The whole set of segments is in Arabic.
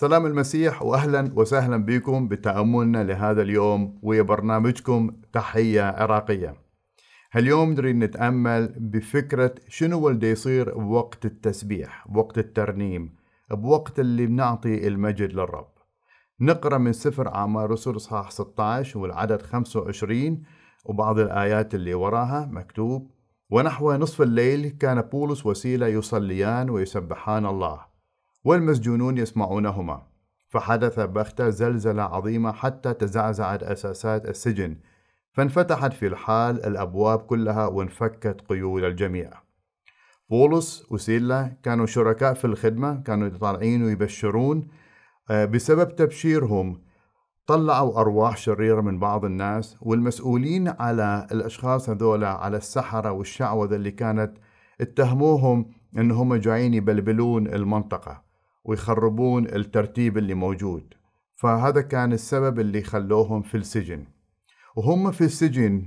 سلام المسيح واهلا وسهلا بكم بتاملنا لهذا اليوم وبرنامجكم تحيه عراقيه. اليوم نريد نتامل بفكره شنو اللي يصير بوقت التسبيح، بوقت الترنيم، بوقت اللي بنعطي المجد للرب. نقرا من سفر اعمال رسول اصحاح 16 والعدد 25 وبعض الايات اللي وراها مكتوب ونحو نصف الليل كان بولس وسيله يصليان ويسبحان الله والمسجونون يسمعونهما فحدث بختة زلزلة عظيمة حتى تزعزعت أساسات السجن فانفتحت في الحال الأبواب كلها وانفكت قيود الجميع بولس وسيلا كانوا شركاء في الخدمة كانوا طالعين ويبشرون آه، بسبب تبشيرهم طلعوا أرواح شريرة من بعض الناس والمسؤولين على الأشخاص هذولا على السحرة والشعوذة اللي كانت اتهموهم أنهم جايين يبلبلون المنطقة ويخربون الترتيب اللي موجود فهذا كان السبب اللي خلوهم في السجن وهم في السجن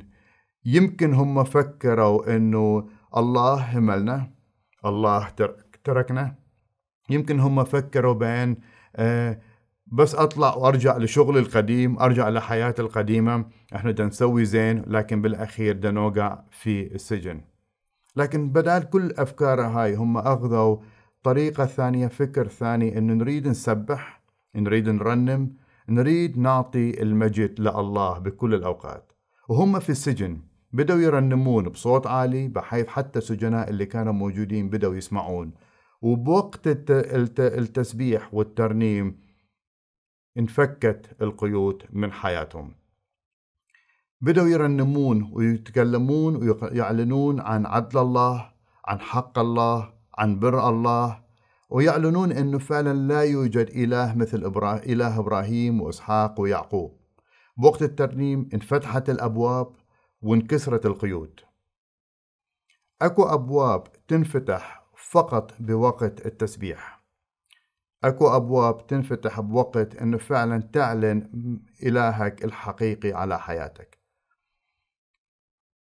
يمكن هم فكروا انه الله هملنا الله تركنا يمكن هم فكروا بان آه، بس اطلع وارجع لشغلي القديم ارجع لحياتي القديمه احنا بدنا نسوي زين لكن بالاخير دنوقع نوقع في السجن لكن بدال كل افكار هاي هم اخذوا طريقة ثانية فكر ثاني أن نريد نسبح نريد نرنم نريد نعطي المجد لله بكل الأوقات وهم في السجن بدأوا يرنمون بصوت عالي بحيث حتى السجناء اللي كانوا موجودين بدأوا يسمعون وبوقت التسبيح والترنيم انفكت القيود من حياتهم بدأوا يرنمون ويتكلمون ويعلنون عن عدل الله عن حق الله عن بر الله ويعلنون أنه فعلا لا يوجد إله مثل إله إبراهيم وإسحاق ويعقوب بوقت الترنيم انفتحت الأبواب وانكسرت القيود أكو أبواب تنفتح فقط بوقت التسبيح أكو أبواب تنفتح بوقت أنه فعلا تعلن إلهك الحقيقي على حياتك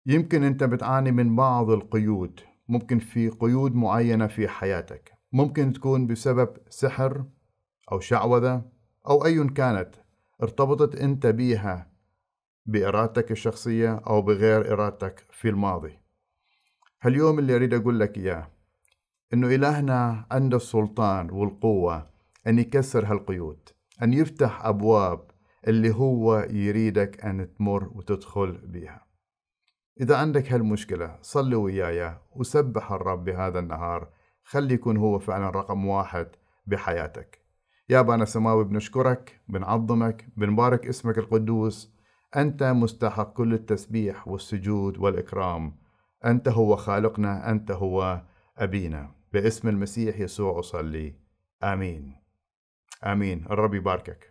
يمكن أنت بتعاني من بعض القيود ممكن في قيود معينة في حياتك ممكن تكون بسبب سحر أو شعوذة أو أي كانت ارتبطت أنت بيها بإرادتك الشخصية أو بغير إرادتك في الماضي هاليوم اللي أريد أقول لك إياه إنه إلهنا عنده السلطان والقوة أن يكسر هالقيود أن يفتح أبواب اللي هو يريدك أن تمر وتدخل بها إذا عندك هالمشكلة صلي وياي وسبح الرب بهذا النهار خلي يكون هو فعلا رقم واحد بحياتك يا بانا سماوي بنشكرك بنعظمك بنبارك اسمك القدوس أنت مستحق كل التسبيح والسجود والإكرام أنت هو خالقنا أنت هو أبينا باسم المسيح يسوع أصلي آمين آمين الرب يباركك